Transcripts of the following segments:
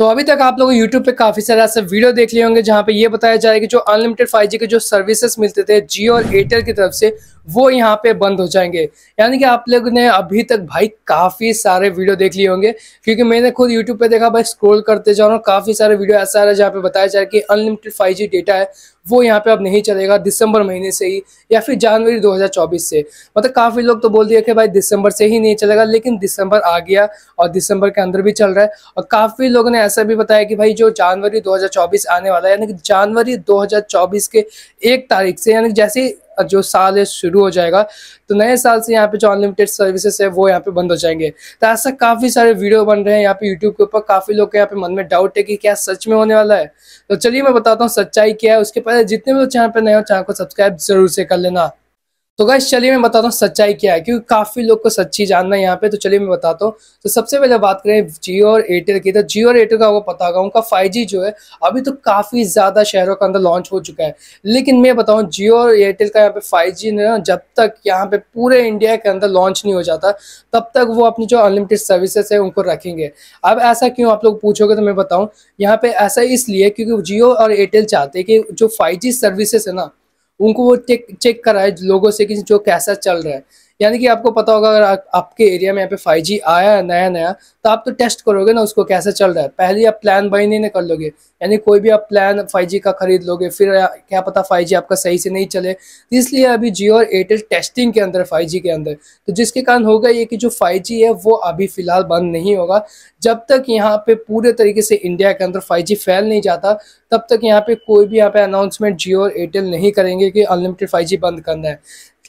तो अभी तक आप लोग यूट्यूब पे काफी सारे ऐसे वीडियो देख लिए होंगे जहाँ पे ये बताया जा रहा है कि जो अनलिमिटेड फाइव के जो सर्विसेज मिलते थे जियो और एयरटेल की तरफ से वो यहाँ पे बंद हो जाएंगे यानी कि आप लोग ने अभी तक भाई काफी सारे वीडियो देख लिए होंगे क्योंकि मैंने खुद यूट्यूब पे देखा भाई स्क्रोल करते जा रहा हूँ काफी सारे वीडियो ऐसा आ रहा है जहाँ पे बताया जा रहा है कि अनलिमिटेड फाइव डेटा है वो यहाँ पे अब नहीं चलेगा दिसंबर महीने से ही या फिर जनवरी 2024 से मतलब काफ़ी लोग तो बोल दिए कि भाई दिसंबर से ही नहीं चलेगा लेकिन दिसंबर आ गया और दिसंबर के अंदर भी चल रहा है और काफ़ी लोगों ने ऐसा भी बताया कि भाई जो जनवरी 2024 आने वाला है यानी कि जनवरी 2024 के एक तारीख से यानी जैसे जो साल है शुरू हो जाएगा तो नए साल से यहाँ पे जो अनलिमिटेड सर्विसेज है वो यहाँ पे बंद हो जाएंगे तो ऐसा काफ़ी सारे वीडियो बन रहे हैं यहाँ पे यूट्यूब के ऊपर काफ़ी लोग के यहाँ पे मन में डाउट है कि क्या सच में होने वाला है तो चलिए मैं बताता हूँ सच्चाई क्या है उसके पहले जितने भी लोग चैनल पर नए हो चैनल को सब्सक्राइब जरूर से कर लेना तो गाइस चलिए मैं बताता हूँ सच्चाई क्या है क्योंकि काफ़ी लोग को सच्ची जानना है यहाँ पे तो चलिए मैं बताता हूँ तो सबसे पहले बात करें जियो और एयरटेल की तो जियो और एयरटेल का आपको पता होगा उनका फाइव जो है अभी तो काफ़ी ज़्यादा शहरों के अंदर लॉन्च हो चुका है लेकिन मैं बताऊँ जियो और एयरटेल का यहाँ पे फाइव जी जब तक यहाँ पे पूरे इंडिया के अंदर लॉन्च नहीं हो जाता तब तक वो अपनी जो अनलिमिटेड सर्विसेस है उनको रखेंगे अब ऐसा क्यों आप लोग पूछोगे तो मैं बताऊँ यहाँ पे ऐसा इसलिए क्योंकि जियो और एयरटेल चाहते हैं कि जो फाइव सर्विसेस है ना उनको वो चेक चेक कराए लोगों से कि जो कैसा चल रहा है यानी कि आपको पता होगा अगर आपके एरिया में यहाँ पे फाइव आया है नया नया तो आप तो टेस्ट करोगे ना उसको कैसे चल रहा है पहले आप प्लान बाई नहीं कर लोगे यानी कोई भी आप प्लान फाइव का खरीद लोगे फिर क्या पता फाइव आपका सही से नहीं चले इसलिए अभी जियो और एयरटेल टेस्टिंग के अंदर फाइव के अंदर तो जिसके कारण होगा ये कि जो फाइव है वो अभी फिलहाल बंद नहीं होगा जब तक यहाँ पे पूरे तरीके से इंडिया के अंदर फाइव फैल नहीं जाता तब तक यहाँ पे कोई भी यहाँ पे अनाउंसमेंट जियो और एयरटेल नहीं करेंगे कि अनलिमिटेड फाइव बंद करना है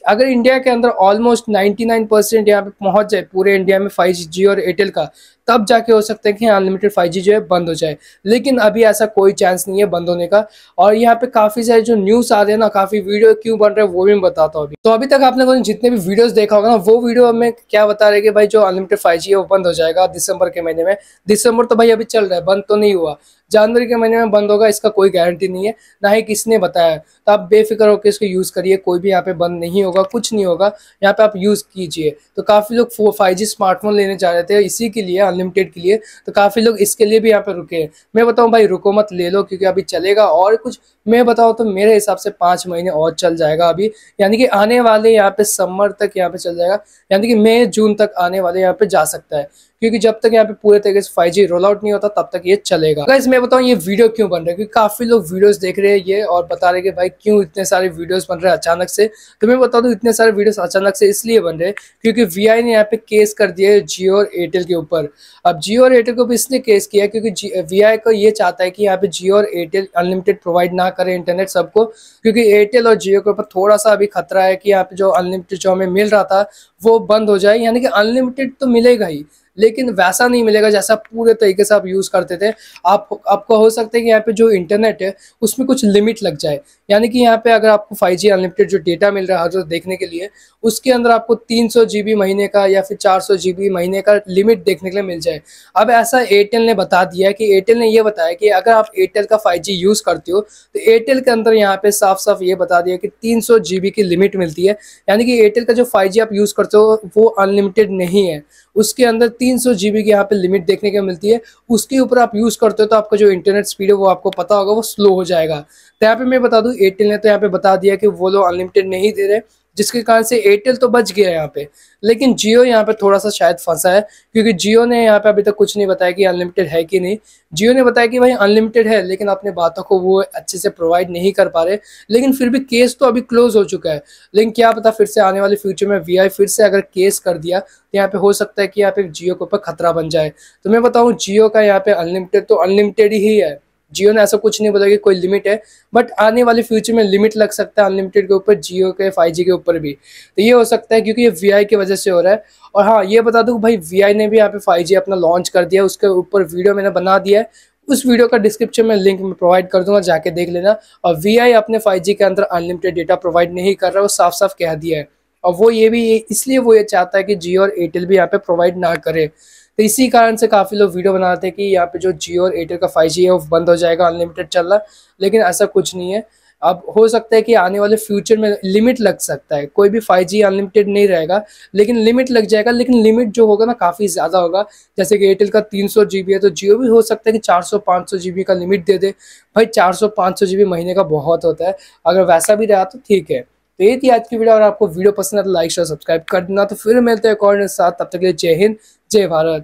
अगर इंडिया के अंदर ऑलमोस्ट 99 परसेंट यहाँ पे पहुंच जाए पूरे इंडिया में फाइव जी और एयरटेल का तब जाके हो सकता है कि अनलिमिटेड फाइव जो है बंद हो जाए लेकिन अभी ऐसा कोई चांस नहीं है बंद होने का और यहाँ पे काफी सारे जो न्यूज आ रहे हैं ना काफी वीडियो क्यों बन रहे हैं वो भी मैं बताता हूँ अभी तो अभी तक आप लोगों ने जितने भी वीडियोज देखा होगा ना वो वीडियो में क्या बता रहे कि भाई जो अनलिमिटेड फाइव है वो बंद हो जाएगा दिसंबर के महीने में दिसंबर तो भाई अभी चल रहा है बंद तो नहीं हुआ जनवरी के महीने में बंद होगा इसका कोई गारंटी नहीं है ना ही किसने बताया तो आप बेफिक्र होकर इसको यूज़ करिए कोई भी यहाँ पे बंद नहीं होगा कुछ नहीं होगा यहाँ पे आप यूज़ कीजिए तो काफ़ी लोग फाइव स्मार्टफोन लेने जा रहे थे इसी के लिए अनलिमिटेड के लिए तो काफ़ी लोग इसके लिए भी यहाँ पर रुके हैं मैं बताऊँ भाई रुको मत ले लो क्योंकि अभी चलेगा और कुछ मैं बताऊँ तो मेरे हिसाब से पाँच महीने और चल जाएगा अभी यानी कि आने वाले यहाँ पे समर तक यहाँ पे चल जाएगा यानी कि मई जून तक आने वाले यहाँ पे जा सकता है क्योंकि जब तक यहाँ पे पूरे तरीके से फाइव जी रोल आउट नहीं होता तब तक ये चलेगा गाइस मैं बताऊँ ये वीडियो क्यों बन रहा है क्योंकि काफी लोग वीडियोस देख रहे हैं ये और बता रहे कि भाई क्यों इतने सारे वीडियोस बन रहे हैं अचानक से तो मैं बता दू इतने सारे वीडियोस अचानक से इसलिए बन रहे हैं क्योंकि वी ने यहाँ पे केस कर दिया है जियो और एयरटेल के ऊपर अब जियो और एयरटेल को भी इसलिए केस किया क्योंकि वी को ये चाहता है कि यहाँ पे जियो और एयरटेल अनलिमिटेड प्रोवाइड ना करें इंटरनेट सबको क्योंकि एयरटेल और जियो के ऊपर थोड़ा सा अभी खतरा है कि यहाँ पे जो अनलिमिटेड जो हमें मिल रहा था वो बंद हो जाए यानी कि अनलिमिटेड तो मिलेगा ही लेकिन वैसा नहीं मिलेगा जैसा पूरे तरीके से आप यूज़ करते थे आप आपको हो सकता है कि यहाँ पे जो इंटरनेट है उसमें कुछ लिमिट लग जाए यानी कि यहाँ पे अगर आपको 5G अनलिमिटेड जो डेटा मिल रहा है हर देखने के लिए उसके अंदर आपको तीन सौ महीने का या फिर चार सौ महीने का लिमिट देखने के लिए मिल जाए अब ऐसा एयरटेल ने बता दिया है कि एयरटेल ने यह बताया कि अगर आप एयरटेल का फाइव यूज़ करते हो तो एयरटेल के अंदर यहाँ पे साफ साफ ये बता दिया कि तीन सौ की लिमिट मिलती है यानी कि एयरटेल का जो फाइव आप यूज़ करते हो वो अनलिमिटेड नहीं है उसके अंदर तीन सौ की यहाँ पे लिमिट देखने को मिलती है उसके ऊपर आप यूज़ करते हो तो आपका जो इंटरनेट स्पीड है वो आपको पता होगा वो स्लो हो जाएगा तो यहाँ पे मैं बता दू एयरटेल ने तो यहाँ पे बता दिया कि वो लोग अनलिमिटेड नहीं दे रहे जिसके कारण से एयरटेल तो बच गया है यहाँ पे लेकिन जियो यहाँ पे थोड़ा सा शायद फंसा है क्योंकि जियो ने यहाँ पे अभी तक कुछ नहीं बताया कि अनलिमिटेड है कि नहीं जियो ने बताया कि भाई अनलिमिटेड है लेकिन अपने बातों को वो अच्छे से प्रोवाइड नहीं कर पा रहे लेकिन फिर भी केस तो अभी क्लोज हो चुका है लेकिन क्या पता फिर से आने वाले फ्यूचर में वी फिर से अगर केस कर दिया तो यहाँ पे हो सकता है कि यहाँ पे जियो के ऊपर खतरा बन जाए तो मैं बताऊँ जियो का यहाँ पे अनलिमिटेड तो अनलिमिटेड ही है जियो ने ऐसा कुछ नहीं बोला कि कोई लिमिट है बट आने वाले फ्यूचर में लिमिट लग सकता है अनलिमिटेड के ऊपर जियो के फाइव के ऊपर भी तो ये हो सकता है क्योंकि ये वी की वजह से हो रहा है और हाँ ये बता दूँ भाई वी ने भी यहाँ पे फाइव अपना लॉन्च कर दिया उसके ऊपर वीडियो मैंने बना दिया है उस वीडियो का डिस्क्रिप्शन में लिंक में प्रोवाइड कर दूंगा जाके देख लेना और वी अपने फाइव के अंदर अनलिमिटेड डेटा प्रोवाइड नहीं कर रहा है वो साफ साफ कह दिया है और वो ये भी इसलिए वो ये चाहता है कि जियो और एयरटेल भी यहाँ पे प्रोवाइड ना करे तो इसी कारण से काफ़ी लोग वीडियो बनाते हैं कि यहाँ पे जो जियो और एयरटेल का फाइव है वो बंद हो जाएगा अनलिमिटेड चल रहा लेकिन ऐसा कुछ नहीं है अब हो सकता है कि आने वाले फ्यूचर में लिमिट लग सकता है कोई भी फाइव जी अनलिमिटेड नहीं रहेगा लेकिन लिमिट लग जाएगा लेकिन लिमिट जो होगा ना काफ़ी ज़्यादा होगा जैसे कि एयरटेल का तीन सौ है तो जियो भी हो सकता है कि चार सौ सौ जी का लिमिट दे दे भाई चार सौ सौ जी महीने का बहुत होता है अगर वैसा भी रहा तो ठीक है तो ये थी आज की वीडियो अगर आपको वीडियो पसंद है तो लाइक शेयर सब्सक्राइब कर देना तो फिर मिलते हैं एक और साथ तब तक के लिए जय हिंद 这发的